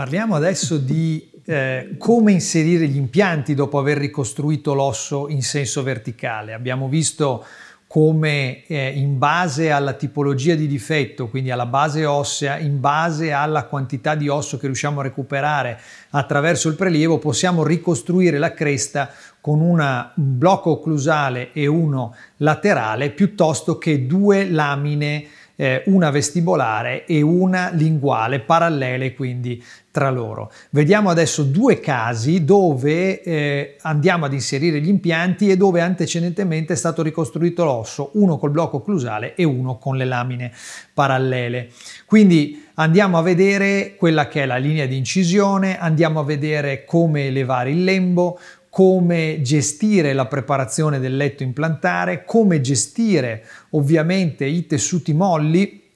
Parliamo adesso di eh, come inserire gli impianti dopo aver ricostruito l'osso in senso verticale. Abbiamo visto come eh, in base alla tipologia di difetto, quindi alla base ossea, in base alla quantità di osso che riusciamo a recuperare attraverso il prelievo, possiamo ricostruire la cresta con una, un blocco occlusale e uno laterale piuttosto che due lamine eh, una vestibolare e una linguale parallele quindi tra loro. Vediamo adesso due casi dove eh, andiamo ad inserire gli impianti e dove antecedentemente è stato ricostruito l'osso, uno col blocco occlusale e uno con le lamine parallele. Quindi andiamo a vedere quella che è la linea di incisione, andiamo a vedere come elevare il lembo, come gestire la preparazione del letto implantare, come gestire ovviamente i tessuti molli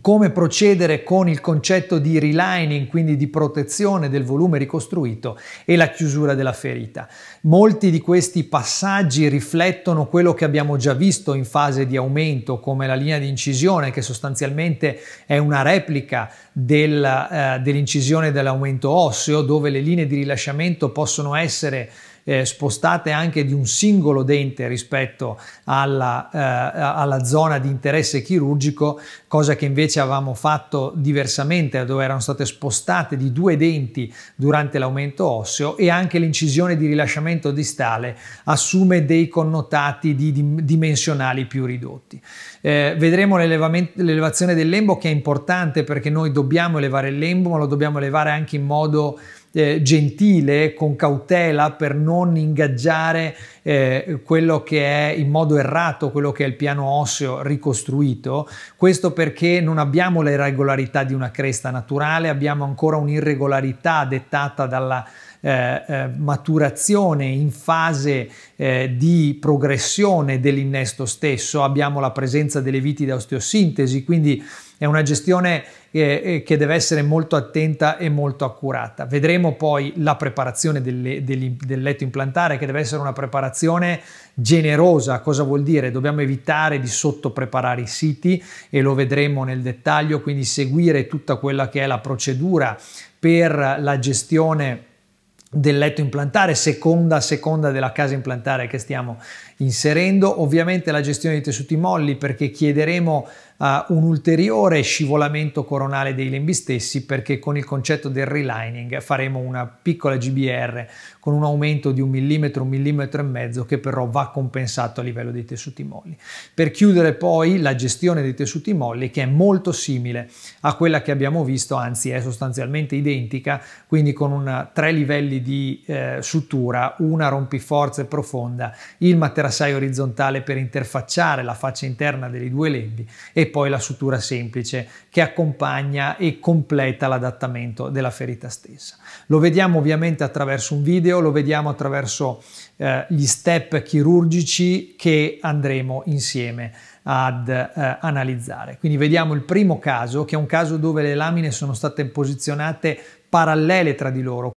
come procedere con il concetto di relining, quindi di protezione del volume ricostruito e la chiusura della ferita. Molti di questi passaggi riflettono quello che abbiamo già visto in fase di aumento, come la linea di incisione, che sostanzialmente è una replica del, eh, dell'incisione dell'aumento osseo, dove le linee di rilasciamento possono essere eh, spostate anche di un singolo dente rispetto alla, eh, alla, zona di interesse chirurgico, cosa che invece avevamo fatto diversamente, dove erano state spostate di due denti durante l'aumento osseo e anche l'incisione di rilasciamento distale assume dei connotati di, dimensionali più ridotti. Eh, vedremo l'elevazione del lembo che è importante perché noi dobbiamo elevare il lembo, ma lo dobbiamo elevare anche in modo eh, gentile, con cautela, per non ingaggiare eh, quello che è in modo errato, quello che è il piano osseo ricostruito. Questo perché non abbiamo le regolarità di una cresta naturale, abbiamo ancora un'irregolarità dettata dalla eh, eh, maturazione, in fase eh, di progressione dell'innesto stesso, abbiamo la presenza delle viti da osteosintesi, quindi è una gestione eh, eh che deve essere molto attenta e molto accurata. Vedremo poi la preparazione delle, degli, del letto implantare che deve essere una preparazione generosa. Cosa vuol dire? Dobbiamo evitare di sottopreparare i siti e lo vedremo nel dettaglio, quindi seguire tutta quella che è la procedura per la gestione del letto implantare, seconda a seconda della casa implantare che stiamo inserendo. Ovviamente la gestione dei tessuti molli perché chiederemo uh, un ulteriore scivolamento coronale dei lembi stessi perché con il concetto del relining faremo una piccola GBR con un aumento di un millimetro, un millimetro e mezzo che però va compensato a livello dei tessuti molli. Per chiudere poi la gestione dei tessuti molli che è molto simile a quella che abbiamo visto, anzi è sostanzialmente identica, quindi con una, eh, tre livelli livelli di eh, sutura, una rompiforze profonda, il materassaio orizzontale per interfacciare la faccia interna delle due lembi e poi la sutura semplice che accompagna e completa l'adattamento della ferita stessa. Lo vediamo ovviamente attraverso un video, lo vediamo attraverso eh, gli step chirurgici che andremo insieme ad eh, analizzare. Quindi vediamo il primo caso, che è un caso dove le lamine sono state posizionate parallele tra di loro.